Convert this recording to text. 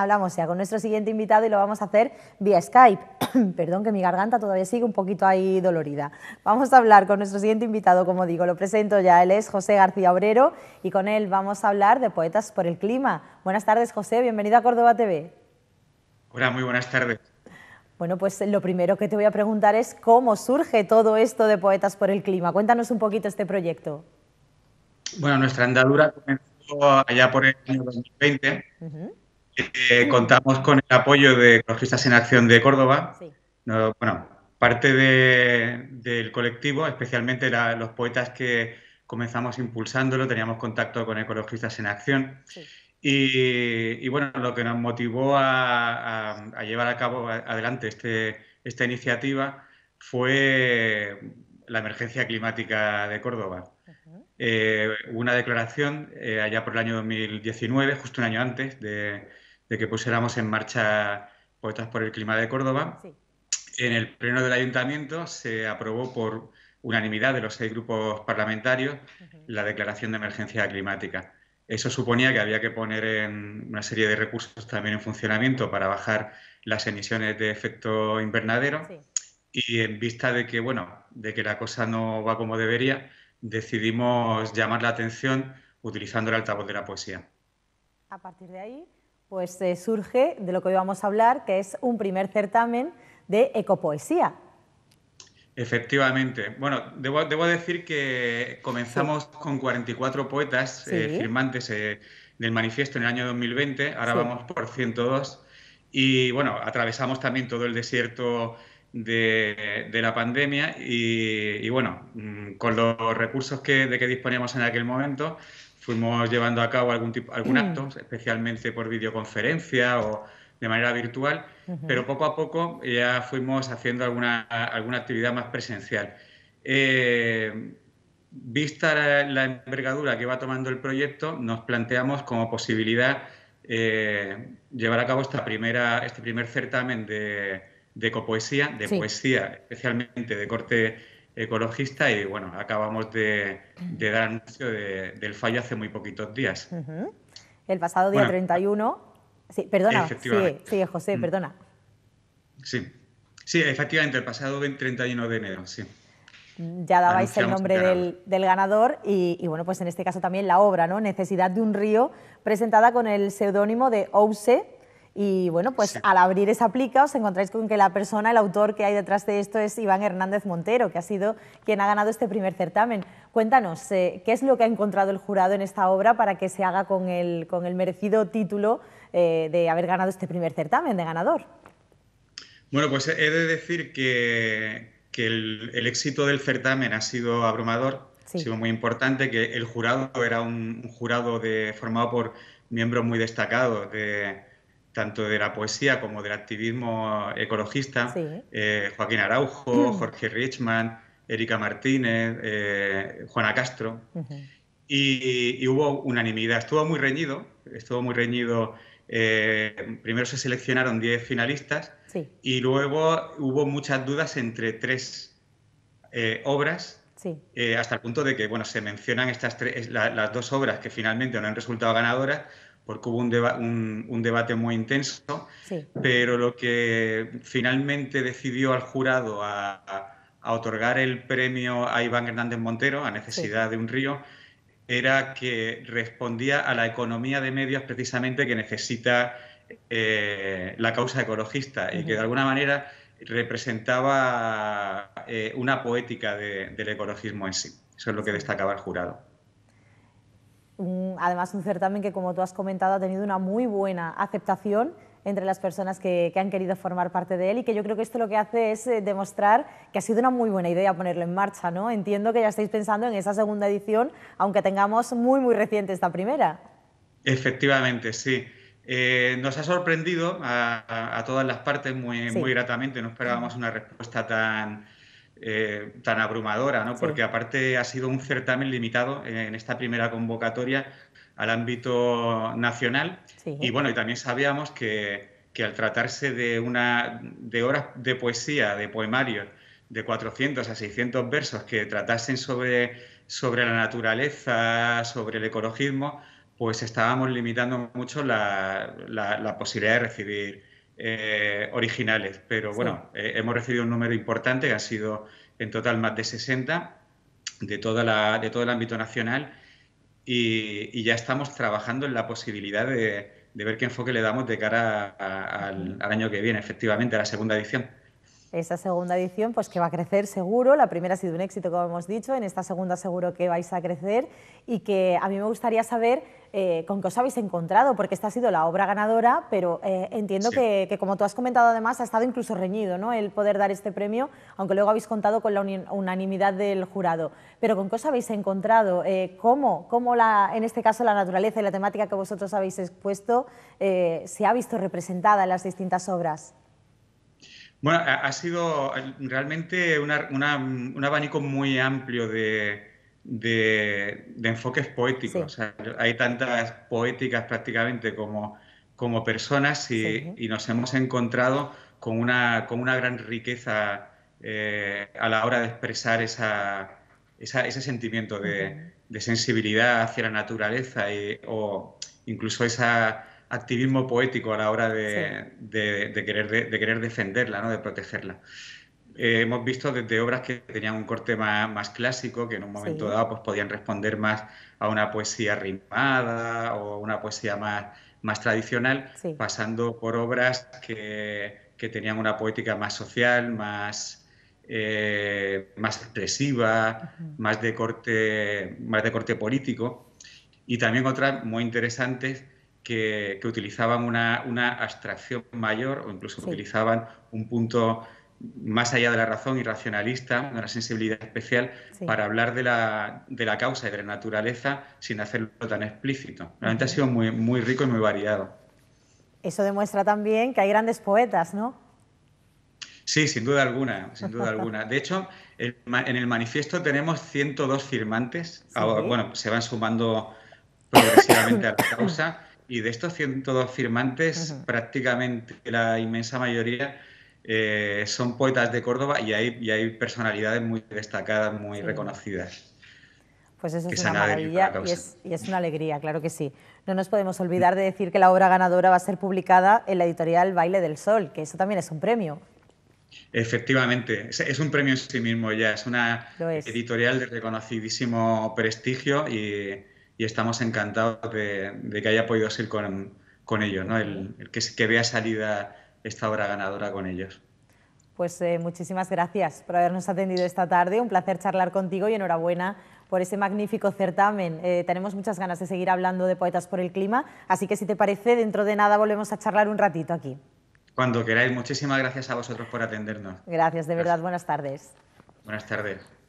hablamos ya con nuestro siguiente invitado y lo vamos a hacer vía Skype. Perdón que mi garganta todavía sigue un poquito ahí dolorida. Vamos a hablar con nuestro siguiente invitado, como digo, lo presento ya, él es José García Obrero y con él vamos a hablar de Poetas por el Clima. Buenas tardes, José, bienvenido a Córdoba TV. Hola, muy buenas tardes. Bueno, pues lo primero que te voy a preguntar es cómo surge todo esto de Poetas por el Clima. Cuéntanos un poquito este proyecto. Bueno, nuestra andadura comenzó allá por el año 2020. Eh, contamos con el apoyo de Ecologistas en Acción de Córdoba. bueno, parte del colectivo, especialmente los poetas que comenzamos impulsándolo, teníamos contacto con Ecologistas en Acción. Y, bueno, lo que nos motivó a, llevar a cabo adelante este, esta iniciativa fue la emergencia climática de Córdoba. Eh, una declaración eh, allá por el año 2019, justo un año antes de, de que pusiéramos en marcha Poetas por el Clima de Córdoba. En el pleno del ayuntamiento se aprobó por unanimidad de los seis grupos parlamentarios la declaración de emergencia climática. Eso suponía que había que poner en una serie de recursos también en funcionamiento para bajar las emisiones de efecto invernadero. Y en vista de que, bueno, de que la cosa no va como debería, decidimos llamar la atención utilizando el altavoz de la poesía. A partir de ahí, pues eh, surge de lo que hoy vamos a hablar, que es un primer certamen de ecopoesía. Efectivamente. Bueno, debo, decir que comenzamos con 44 poetas eh, firmantes eh, del manifiesto en el año 2020, ahora vamos por 102 y bueno, atravesamos también todo el desierto de, la pandemia y, bueno, mm, con los recursos de que disponíamos en aquel momento, fuimos llevando a cabo algún, tipo, algún mm. acto, especialmente por videoconferencia o de manera virtual, pero poco a poco ya fuimos haciendo alguna, alguna actividad más presencial. Eh, vista la, envergadura que va tomando el proyecto, nos planteamos como posibilidad eh, llevar a cabo esta primera, este primer certamen de, de copoesía, de poesía, especialmente de corte ecologista y bueno, acabamos de, dar anuncio del fallo hace muy poquitos días. El pasado día 31. Sí, perdona, sí, José, mm. perdona. Sí. sí, efectivamente, el pasado 31 de enero, sí. Ya dabais el nombre Del, ganador y, y, bueno, pues en este caso también la obra, ¿no? Necesidad de un río, presentada con el seudónimo de Ouse, y bueno, pues al abrir esa plica os encontráis con que la persona, el autor que hay detrás de esto es Iván Hernández Montero, que ha sido quien ha ganado este primer certamen. Cuéntanos, eh, ¿qué es lo que ha encontrado el jurado en esta obra para que se haga con el, con el merecido título eh, de haber ganado este primer certamen de ganador? Bueno, pues he de decir que, que el, éxito del certamen ha sido abrumador, ha sido muy importante, que el jurado era un, jurado formado por miembros muy destacados de tanto de la poesía como del activismo ecologista, eh, Joaquín Araujo, Jorge Richman, Erika Martínez, eh, Juana Castro, y, hubo unanimidad. Estuvo muy reñido, estuvo muy reñido. Eh, primero se seleccionaron 10 finalistas y luego hubo muchas dudas entre tres obras hasta el punto de que bueno, se mencionan estas las dos obras que finalmente no han resultado ganadoras, porque hubo un, debate muy intenso, pero lo que finalmente decidió al jurado a, otorgar el premio a Iván Hernández Montero, a necesidad de un río, era que respondía a la economía de medios precisamente que necesita eh, la causa ecologista y que de alguna manera representaba eh, una poética del ecologismo en sí. Eso es lo que destacaba el jurado además un certamen que, como tú has comentado, ha tenido una muy buena aceptación entre las personas que, han querido formar parte de él y que yo creo que esto lo que hace es eh, demostrar que ha sido una muy buena idea ponerlo en marcha, ¿no? Entiendo que ya estáis pensando en esa segunda edición, aunque tengamos muy, muy reciente esta primera. Efectivamente, sí. Eh, nos ha sorprendido a, todas las partes muy, muy gratamente, no esperábamos una respuesta tan, eh, tan abrumadora, ¿no? porque aparte ha sido un certamen limitado en esta primera convocatoria al ámbito nacional y bueno, y también sabíamos que, que, al tratarse de, una, de horas de poesía, de poemarios, de 400 a 600 versos que tratasen sobre, sobre la naturaleza, sobre el ecologismo, pues estábamos limitando mucho la, la, la posibilidad de recibir eh, originales, pero bueno, eh, hemos recibido un número importante, que ha sido en total más de 60, de, toda la, de todo el ámbito nacional, y, ya estamos trabajando en la posibilidad de, ver qué enfoque le damos de cara al, al año que viene, efectivamente, a la segunda edición esta segunda edición, pues que va a crecer seguro. La primera ha sido un éxito, como hemos dicho. En esta segunda seguro que vais a crecer y que a mí me gustaría saber eh, con qué os habéis encontrado, porque esta ha sido la obra ganadora, pero eh, entiendo que, como tú has comentado además, ha estado incluso reñido ¿no? el poder dar este premio, aunque luego habéis contado con la unanimidad del jurado. Pero con qué os habéis encontrado, eh, cómo, la, en este caso la naturaleza y la temática que vosotros habéis expuesto se ha visto representada en las distintas obras. Bueno, ha sido eh, realmente una, un abanico muy amplio de, enfoques poéticos. hay tantas poéticas prácticamente como, como personas y, nos hemos encontrado con una, con una gran riqueza eh, a la hora de expresar esa, ese sentimiento de, sensibilidad hacia la naturaleza o incluso esa activismo poético a la hora de, querer, defenderla, ¿no? de protegerla. Eh, hemos visto desde obras que tenían un corte más, clásico, que en un momento dado pues, podían responder más a una poesía rimada o una poesía más, tradicional, pasando por obras que, tenían una poética más social, más, eh, más expresiva, más, de corte, más de corte político, y también otras muy interesantes que, utilizaban una, abstracción mayor o incluso utilizaban un punto más allá de la razón y racionalista, una sensibilidad especial para hablar de la, de la, causa y de la naturaleza sin hacerlo tan explícito. Realmente ha sido muy, muy rico y muy variado. Eso demuestra también que hay grandes poetas, ¿no? Sí, sin duda alguna, sin duda alguna. De hecho, en el manifiesto tenemos 102 firmantes. bueno, se van sumando progresivamente a la causa y de estos 102 firmantes, prácticamente la inmensa mayoría eh, son poetas de Córdoba y hay, hay personalidades muy destacadas, muy reconocidas. Pues es una maravilla y es, una alegría, claro que sí. No nos podemos olvidar de decir que la obra ganadora va a ser publicada en la editorial Baile del Sol, que eso también es un premio. Efectivamente, es, es un premio en sí mismo ya, es una editorial de reconocidísimo prestigio y, y estamos encantados de, que haya podido ser con, ellos, el, que, vea salida esta obra ganadora con ellos. Pues eh, muchísimas gracias por habernos atendido esta tarde. Un placer charlar contigo y enhorabuena por ese magnífico certamen. Eh, tenemos muchas ganas de seguir hablando de Poetas por el Clima, así que si te parece, dentro de nada volvemos a charlar un ratito aquí. Cuando queráis, muchísimas gracias a vosotros por atendernos. Gracias, de verdad, buenas tardes. Buenas tardes.